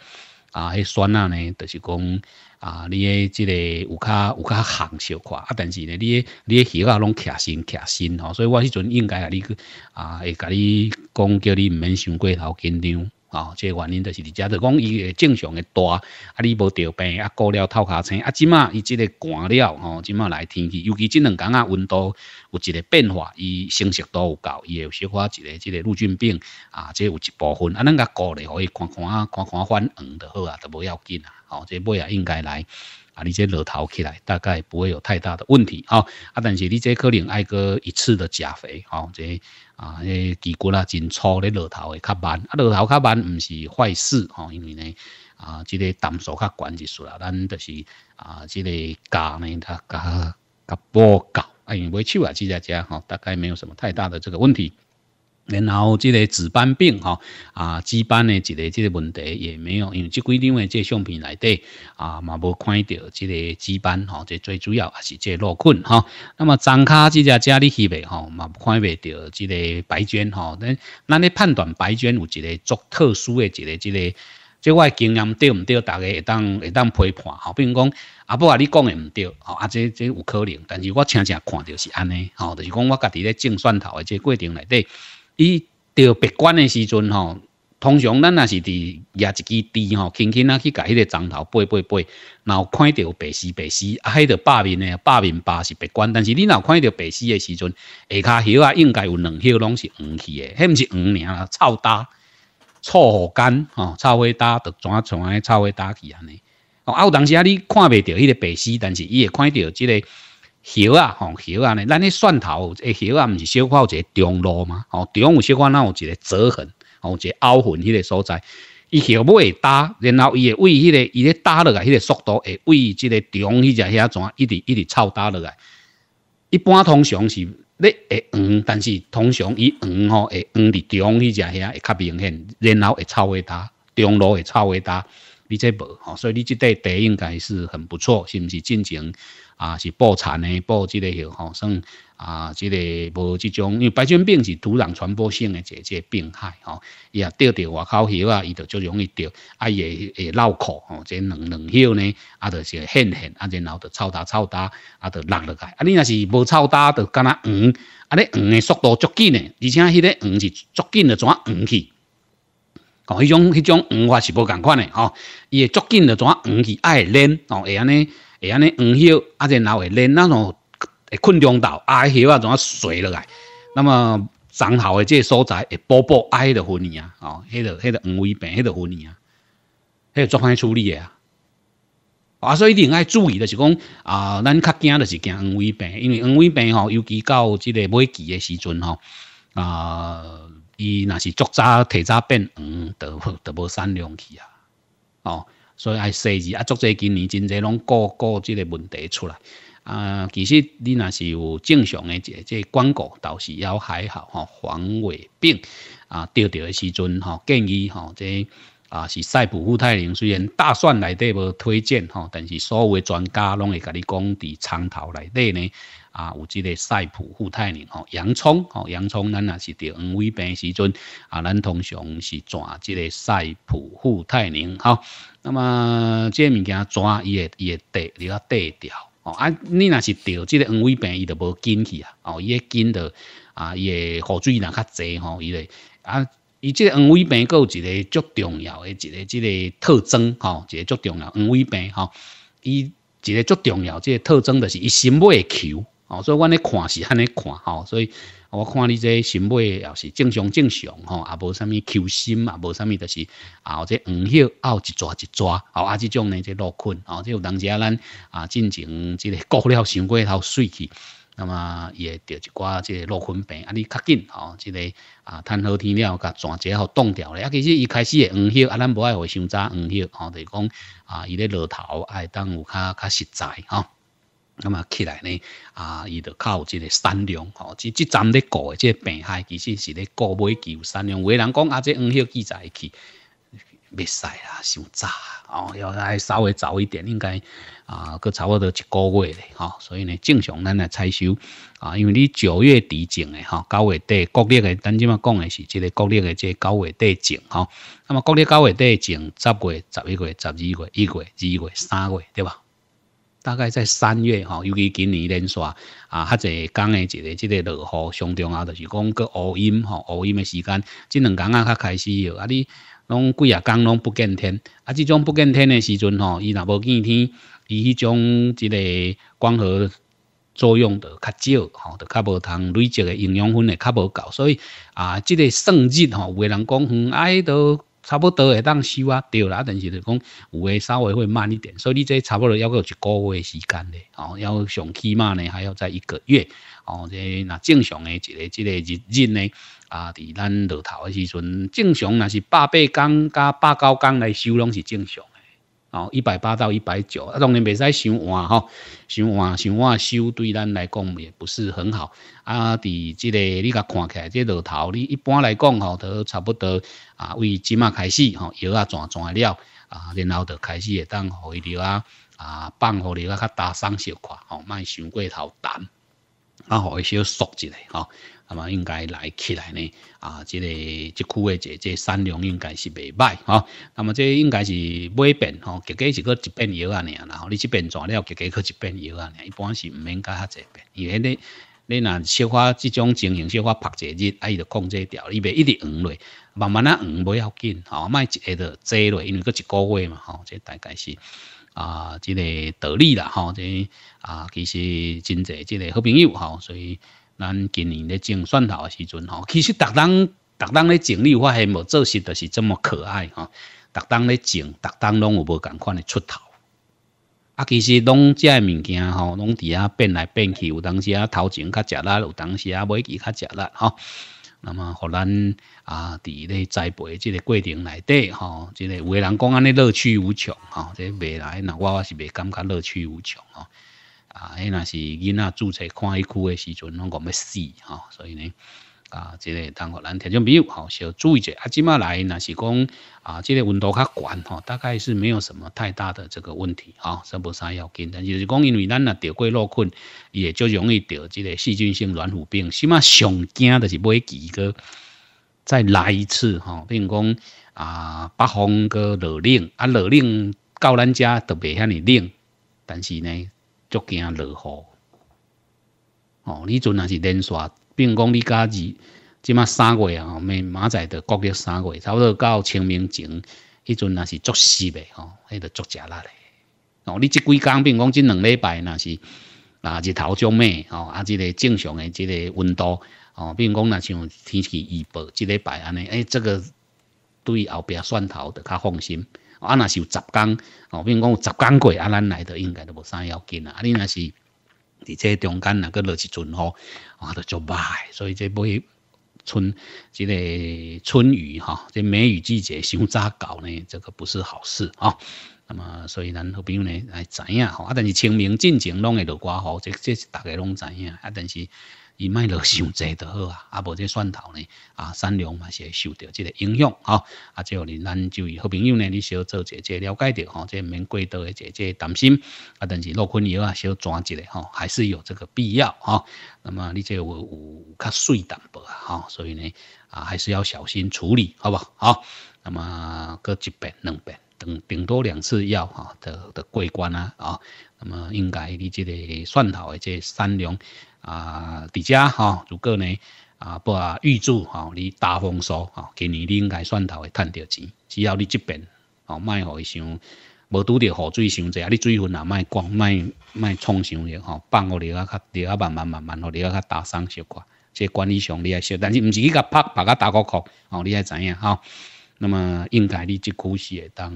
啊，迄酸啊呢，就是讲啊，你诶，即个有较有较含小寡，啊，但是呢，你诶，你诶鱼啊拢卡新卡新哦，所以我迄阵应该啊，你去啊，会甲你讲，叫你毋免伤过头紧张。哦，这原因就是，而遮，就讲伊会正常的大，啊，你无得病啊，过了透下青，啊，今嘛伊即个寒了，吼，今嘛来天气，尤其这两天啊，温度有一个变化，伊生熟度有够，伊会小化一个这个陆菌病，啊，这有一部分，啊，咱甲过咧可以看看啊，看看翻黄的好啊，都不要紧啊，好，这尾啊应该来，啊，你这落头起来大概不会有太大的问题啊，啊，但是你这可能爱个一次的加肥，好，这。啊，迄肌骨啊真粗，咧落头会较慢，啊落头较慢，毋是坏事吼，因为呢啊，即个弹数较悬一丝啦，咱就是啊，即个钙呢它钙钙不够，为买手啊，记在在吼，大概没有什么太大的这个问题。然后这个紫斑病哈啊，白斑呢一个这个问题也没有，因为这几张的这相片内底啊嘛无看到这个白斑哈，这最主要还是这落菌哈。那么张卡这只家里去未哈嘛看未到这个白绢哈，那那你判断白绢有一个足特殊的一个这个，这的经验对唔对？大家会当会当批判吼，比如讲阿伯你讲的唔对吼，啊这这有可能，但是我真正看到是安尼吼，就是讲我家己咧种蒜头的这过程内底。伊着白关的时阵吼，通常咱也是伫也一支猪吼，轻轻啊去甲迄个针头拨拨拨，然后看着白丝白丝，啊，迄着百面诶，百面疤是白关，但是你若看着白丝的时阵，下骹肉啊，应该有两块拢是黄去的，迄毋是黄名啦，臭干，臭干吼，臭味大，得怎啊创啊，臭味大去安尼，哦，啊，有当时啊你看未着迄个白丝，但是伊会看着即个。叶啊，吼叶啊，呢，咱迄蒜头诶叶啊，毋是小有一个中路吗？吼，中有小看哪有一个折痕，吼，一个凹痕迄个所在，伊叶尾会焦，然后伊会为迄个伊咧焦落来，迄个速度会为即个中，迄只遐怎，一直一直臭焦落来。一般通常是咧会黄，但是通常伊黄吼会黄伫中，迄只遐会较明显，然后会臭会焦，中路会臭会焦，你这无，吼，所以你即块茶应该是很不错，是毋是？进前。啊，是播产的，播即个吼，算啊，即个无即种，因为白血病是土壤传播性的一个病害吼，伊也钓着外口，鱼啊，伊就较容易钓，啊也也绕口吼，即两两穴呢，啊，就会现现，啊，然后就臭打臭打，啊，就落落来，啊，你若是无臭打，就干那黄，啊，你黄的速度足紧的，而且迄个黄是足紧的怎黄去，哦，迄种迄种黄法是无共款的吼，伊会足紧的怎黄去，爱染哦，会安尼。会安尼黄叶，啊，然后会连那种会困中豆、啊，叶啊，怎啊垂落来？那么长好的即个所在会补补矮昏分啊，哦，迄的迄的黄尾病黑昏分啊，迄有足歹处理的啊。啊，所以一定爱注意的是讲啊，咱较惊的是惊黄尾病，因为黄尾病吼，尤其到即个尾期的时阵吼，啊，伊若是足早提早变黄，得得无善良去啊，哦。所以系细节啊，足侪今年真侪拢个个即个问题出来啊。其实你若是有正常嘅即即广告，倒是也还好吼，黄尾病啊，钓钓诶时阵哈，建议哈即啊是赛普富泰灵。虽然大蒜内底无推荐哈，但是所有专家拢会甲你讲伫餐头内底呢。啊，有即个赛普富泰宁吼，洋葱吼，洋葱咱也是得黄尾病时阵啊，咱通常是抓即个赛普富泰宁吼，那么个物件抓伊会伊会地你要地掉哦啊，你若是得即个黄尾病伊就无进去啊哦，伊会进到啊，伊会雨水若较济吼，伊个啊，伊即个黄尾病佫有一个足重要诶一个即个特征吼，一个足重要黄尾病吼，伊一个足重要即个特征就是伊心诶球。哦，所以我咧看是安尼看吼，所以我看你这心脉也是正常正常吼，也无啥物揪心啊无啥物，就是啊这红血有一抓一抓，啊啊即种呢这落困，啊即有当时啊咱啊进前即个过了伤过头水去，那么也着一寡即个落困病啊你较紧吼，即个啊趁好天了，甲全节互冻掉咧，啊其实伊开始会黄叶，啊咱无爱为伤早黄叶，吼，著是讲啊伊咧落头爱当有较较实在吼。那啊，起来呢，啊，伊就靠一个善良，哦，即即站咧过诶，即病害，其实是咧過尾有善良。有人讲啊，即黄喺记载去，唔使啦，伤早，哦，要稍微早一点，应该啊，搁差不多一个月咧，吼。所以呢正常，咱来采收，啊，因为你九月底整诶吼，九月底国内诶，咱即啊讲诶是即个国内诶，即九月底整，吼，那么国内九月底种，十月、十一月、十二月、一月、二月、三月，对吧？大概在三月吼，尤其今年连续啊，较侪讲诶一个即个落雨上中啊，就是讲个乌阴吼乌阴诶时间，即两工啊较开始哟。啊，你拢几啊工拢不见天，啊，即种不见天诶时阵吼，伊若无见天，伊迄种即个光合作用就较少吼，就较无通累积诶营养分诶较无够，所以啊，即个盛日吼，有诶人讲哼，爱都。差不多会当收啊，对啦，但是就讲有诶稍微会慢一点，所以你这差不多要有一个月时间咧，哦，要上起码呢还要在一个月，哦，这那正常诶一个、一个日日呢，啊，伫咱落头诶时阵，正常若是八倍工加八九工来收拢是正常。哦，一百八到一百九，当然袂使想换吼，想换想换收对咱来讲也不是很好。啊，伫即个你甲看起来，即个头，你一般来讲吼，都差不多啊，为即码开始吼摇啊转转了啊，然后就开始会当回流啊啊，放互流啊，较大生少快吼，卖伤过头淡啊，互伊小缩一下吼。那么应该来起来呢？啊，这个这区的这产量应该是未歹哈。那么这应该是买遍吼，结果是搁一遍药啊，然后你这边抓了结果搁一遍药啊，一般是唔免加哈济遍，因为你你若消化这种情形，消化曝一日，啊，伊要控制掉，伊袂一直黄落，慢慢啊黄不要紧吼。卖一下着侪落，因为搁一个月嘛吼。这大概是啊，这个道理啦吼。这啊其实真侪这个好朋友吼，所以。咱今年咧种蒜头的时阵吼，其实逐当、逐当咧种，你会发现无做实就是这么可爱吼，逐当咧种，逐当拢有无共款的出头。啊，其实拢遮物件吼，拢伫遐变来变去，有当时啊头前较食力，有当时啊尾期较食力吼。那么，互咱啊，伫咧栽培即个过程内底吼，即个有个人讲安尼乐趣无穷吼，即个未来那我我是未感觉乐趣无穷哦。啊，迄若是囡仔注册看迄区诶时阵，拢讲要死吼，所以呢，啊，即个等互咱听众朋友，吼，小注意者啊，即麦来若是讲啊，即个温度较悬吼，大概是没有什么太大的这个问题吼，说无啥要紧但就是讲因为咱若着过落困，也就容易着即个细菌性软骨病。起码上惊的是买几个再来一次吼，比如讲啊，北方个冷，啊冷到咱遮都未遐尼冷，但是呢。足劲落雨。哦，你阵也是连比并讲你家己即马三月啊，明明仔著国庆三月，差不多到清明前，迄阵也是足湿的吼，迄个足食力。哦，你即几比并讲即两礼拜那是啊日头将咩，哦啊即个正常的即个温度，哦，并讲那是天气预报即礼拜安尼，哎，这个对后壁蒜头著较放心。啊，若是有十工，哦，比如讲有十工过，啊，咱来的应该都无啥要紧啊。啊，你若是，伫这中间若个落一阵雨，啊，著足歹，所以这不雨春，即个春雨吼，这梅雨季节想早搞呢，这个不是好事啊。那么，所以咱好朋友呢，来知影吼。啊，但是清明进前拢会落瓜雨，这这是大家拢知影啊。但是。伊卖落想济就好啊，啊，无这蒜头呢，啊，三两嘛是会受到这个影响哦。啊，这里咱就以好朋友呢，你小做些、做了解着吼，这免过多的这些担心。啊，但是落困药啊，小抓几个吼，还是有这个必要哦。那么你这有有较碎淡薄啊，哈，所以呢，啊，还是要小心处理，好不好？那么各一遍、两遍，等顶多两次药哈，的的过关啊啊。那么应该你这个蒜头的这三两。啊，伫遮哈，如果呢啊，啊预祝哈你大丰收哈，今年你应该算头会赚着钱，只要你这边哦，莫互伊想，无拄着雨水伤济啊，你水分也莫光，莫莫创伤去吼，放互你啊，较你啊慢慢慢慢，互你啊较打散小块，这管理上你爱惜，但是毋是去甲拍，拍甲打个口，吼，你爱知影吼，那么应该你即是会当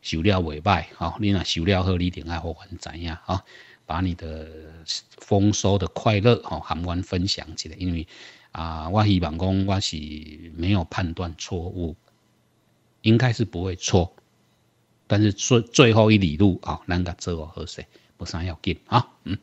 收了袂歹吼，你若收了好，你定爱互阮知影吼。把你的丰收的快乐哦，喊完分享起来，因为啊，我希望讲我是没有判断错误，应该是不会错，但是最最后一里路啊，那个自我和水，不上要紧啊，嗯。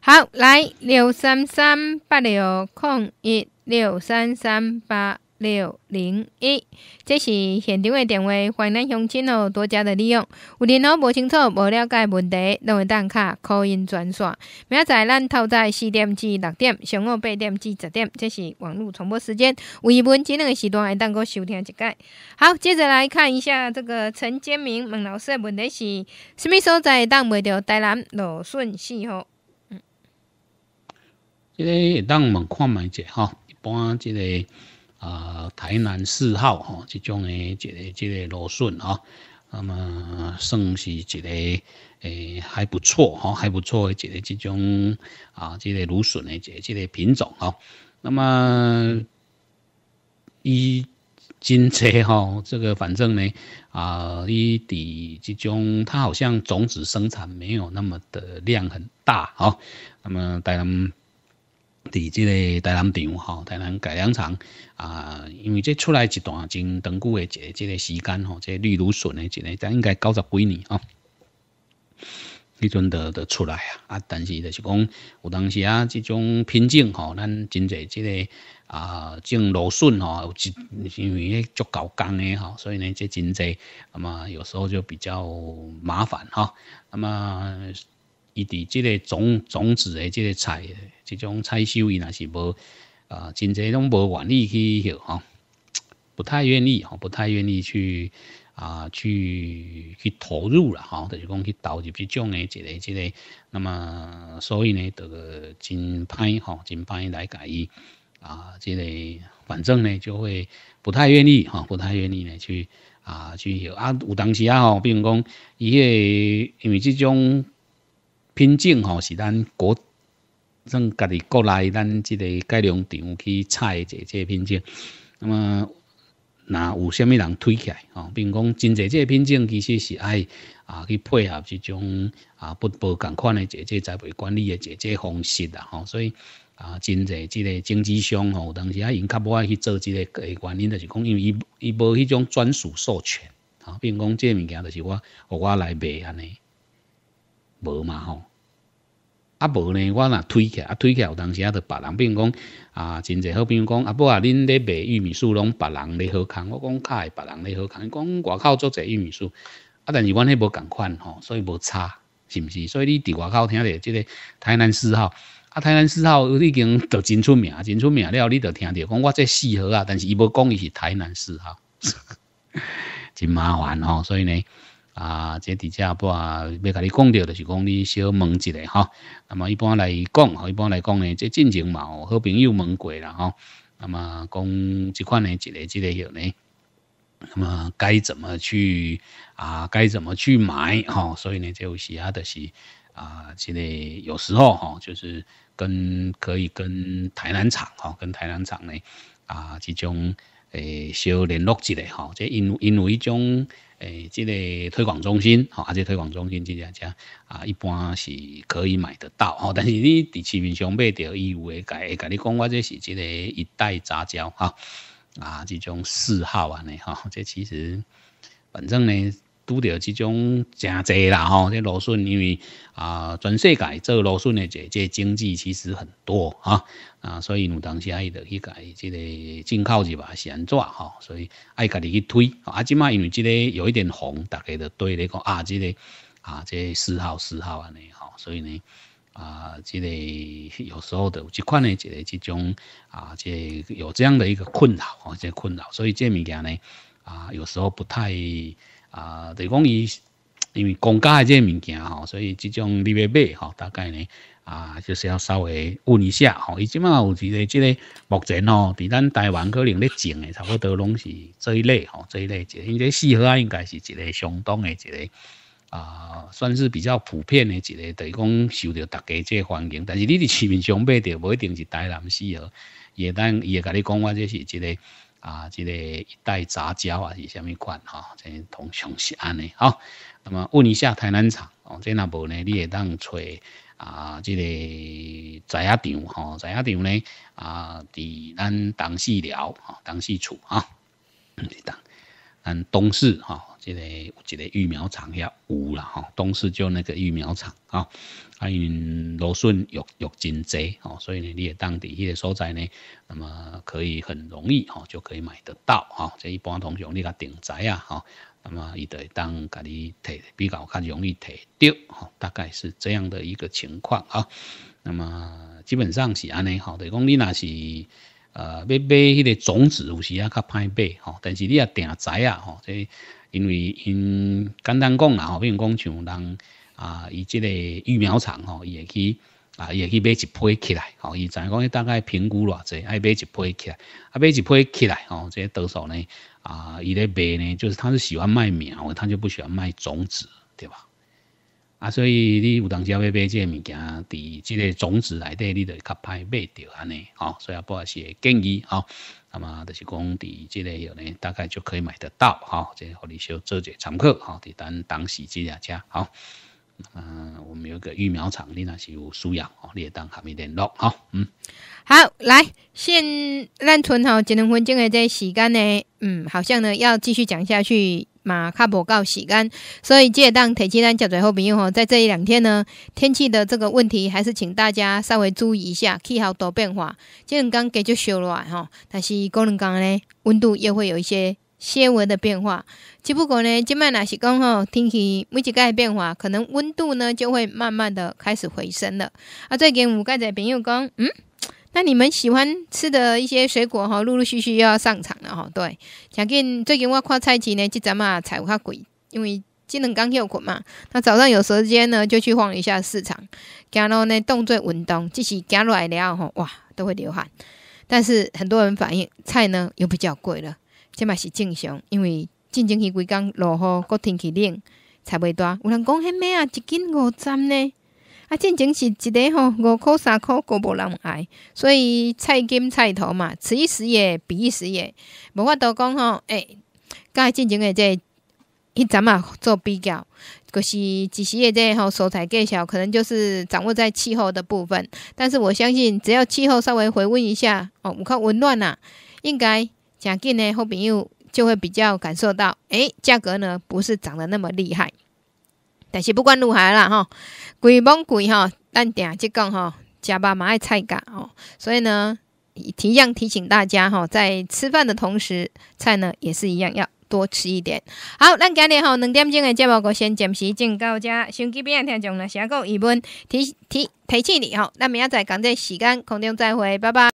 好，来六三三八六空一六三三八。六零一，这是现场的电话，欢迎乡亲哦多加的利用。有任何不清楚、不了解问题，拢会当卡、口音、转线。明仔载咱透早四点至六点，上午八点至十点，这是网络重播时间。为文这两个时段会当可收听一解。好，接着来看一下这个陈建明问老师的问题是：什么所在会当袂着台南罗顺四号？嗯，
这个会当问看卖者吼，一般这个。啊，台南四号哈，这种呢，一个、一个芦笋哈，那么算是一个诶还不错哈，还不错的一个这种啊，这个芦笋的一个、一个品种哈。那么一斤车哈，这个反正呢啊，一地这种它好像种子生产没有那么的量很大哈。那么台南，地这个台南场哈，台南改良场。啊，因为这出来一段真长久的这这个时间吼，这绿芦笋的这个，但应该九十几年啊，你准的的出来啊。啊，但是就是讲，有当时啊，这种品种吼，咱真侪这个啊种芦笋吼，有因为足够工的吼，所以呢，这真侪那么有时候就比较麻烦哈。那么，伊伫这个种种子的这个菜，这种采收伊若是无。啊，真侪拢无愿意去吼，不太愿意吼，不太愿意去啊，去去投入了吼，就是讲去投入这种诶一个、一个，那么所以呢，就真歹吼，真歹来改伊啊，这个反正呢就会不太愿意吼，不太愿意呢去啊去啊，有当时啊吼，比如讲，伊个因为这种瓶颈吼是咱国。算家己国内咱即个改良场去采一即个品种，那么那有啥物人推起来吼？比如讲，真侪个品种其实是爱啊去配合即种啊不不同款的即个栽培管理的即个方式啦吼。所以啊，真侪即个经纪商吼，有当时啊因较无爱去做即个诶原因，就是讲因为伊伊无迄种专属授权啊。比如讲，这物件就是我我来卖安尼，无嘛吼。啊，无呢，我若推起，来，啊，推起来有当时啊，着别人，比如讲啊，真济好，朋友讲，啊，不啊，恁咧卖玉米树，拢别人咧好康，我讲，卡会别人咧好康，讲外口做者玉米树，啊，但是阮迄无共款吼，所以无差，是毋是？所以你伫外口听着即个台南四号，啊，台南四号已经着真出名，真出名了，你着听着，讲我这四号啊，但是伊无讲伊是台南四号，真麻烦吼，所以呢。啊，这底下不啊，要甲你讲掉，就是讲你小问一下哈。那么一般来讲，哈，一般来讲呢，这进情嘛，好朋友问过然哈。那么讲这款呢，即个即个有呢，那么该怎么去啊？该怎么去买哈？所以呢，就其啊，的是啊，这类有时候哈，就是跟可以跟台南厂哈，跟台南厂呢啊，这种诶小联络一下哈，这因因为种。诶，这个推广中心，吼，啊，即、这推广中心即只家，啊，一般是可以买得到，吼。但是你市面上买着，伊，有甲会甲你讲，我这是即个一代杂交，吼，啊，即种嗜好安尼吼，这其实，反正呢。拄到这种真济啦吼，个芦笋因为啊，全世界做芦笋的这这经济其实很多啊啊，所以有当时爱着去改这个进口是吧？安怎吼，所以爱家己去推啊。即马因为这个有一点红，大个着对咧讲啊，这个啊，这四号四号安尼吼，所以呢啊，这个有时候的有这款的这个这种啊，这有这样的一个困扰啊，这困扰，所以这物件呢啊，有时候不太。啊，就是讲，伊因为公家的这物件吼，所以这种你要买吼，大概呢啊，就是要稍微问一下吼。伊即马有一个即个目前吼，伫咱台湾可能咧种的差不多拢是这一类吼，这一类即，因为四合啊，应该是一个相当的一个啊，算是比较普遍的一个，等于讲受到大家这欢迎。但是你伫市面上买的，无一定是台南四合，也当也甲你讲，我这是一个。啊，这个一代杂交啊是虾米款哈？这是同雄是安尼好，那么问一下台南厂哦，这那无呢？你会当找啊，这个知影场吼，知影场呢啊，伫咱东势寮吼，东势厝啊，按东市哈，这个有一个育苗厂遐有啦哈，东市就那个育苗厂啊，因为芦笋药药金济哦，所以呢，你也当地迄个所在呢，那么可以很容易哈，就可以买得到哈，这一般同学你甲订宅啊哈，那么伊会当甲你摕比较较容易摕到哈，大概是这样的一个情况啊，那么基本上是安尼哈，就讲你若是。呃，要买迄个种子有时啊较歹买吼，但是你啊定知啊吼，这因为因简单讲啦吼，比如讲像人啊，伊即个育苗场吼，伊会去啊，伊会去买一批起来吼，伊影讲伊大概评估偌济，爱买一批起来，啊买一批起来吼，这些多少呢？啊，伊咧卖呢，就是他是喜欢卖苗，他就不喜欢卖种子，对吧？啊，所以你有当时要买这物件，伫即个种子内底，你就较歹买到安尼，吼。所以啊，我也是建议，吼，那么就是讲，伫即个有呢，大概就可以买得到，哈。即个合理收周者常客，哈，伫咱当时这两家，哦，嗯，我们有个育苗场，你那是有输养，哦，你也当含一联络哦，
嗯，好，来，现咱剩好一两分钟的这时间呢，嗯，好像呢要继续讲下去。嘛，较无够时间，所以介当提起咱交侪好朋友吼，在这一两天呢，天气的这个问题还是请大家稍微注意一下，气候多变化。这两天继续烧热来吼，但是功能天呢，温度又会有一些细微的变化。只不过呢，今摆若是讲吼，天气每节的变化，可能温度呢就会慢慢的开始回升了。啊，最近有们侪朋友讲，嗯。那你们喜欢吃的一些水果哈，陆陆续续又要上场了哈。对，最近最近我看菜市呢，即阵嘛菜有较贵，因为今两刚休困嘛。那早上有时间呢，就去逛一下市场。然路呢，动作运动，即使走路来了吼，哇，都会流汗。但是很多人反映菜呢又比较贵了，即嘛是正常，因为进前天几工落雨，国天气冷，菜袂多。有人讲迄尾啊一斤五十呢。啊，进前是一个吼五块三块都无人爱，所以菜金菜头嘛，此一时也彼一时也，无法度讲吼，哎，甲进前的这一阵仔做比较，就是一时的这吼蔬菜介绍，可能就是掌握在气候的部分。但是我相信，只要气候稍微回温一下哦，有较温暖啊，应该诚近呢，好朋友就会比较感受到，哎，价格呢不是涨得那么厉害。但是不管如何啦，吼，贵冇贵吼，咱定即讲吼，食爸妈的菜价吼，所以呢，提样提醒大家哈，在吃饭的同时，菜呢也是一样要多吃一点。好，咱今日吼两点钟的节目先暂时进到这，先俾别听众呢，下个疑问，提提提醒你吼，咱明仔载讲这时间空中再会，拜拜。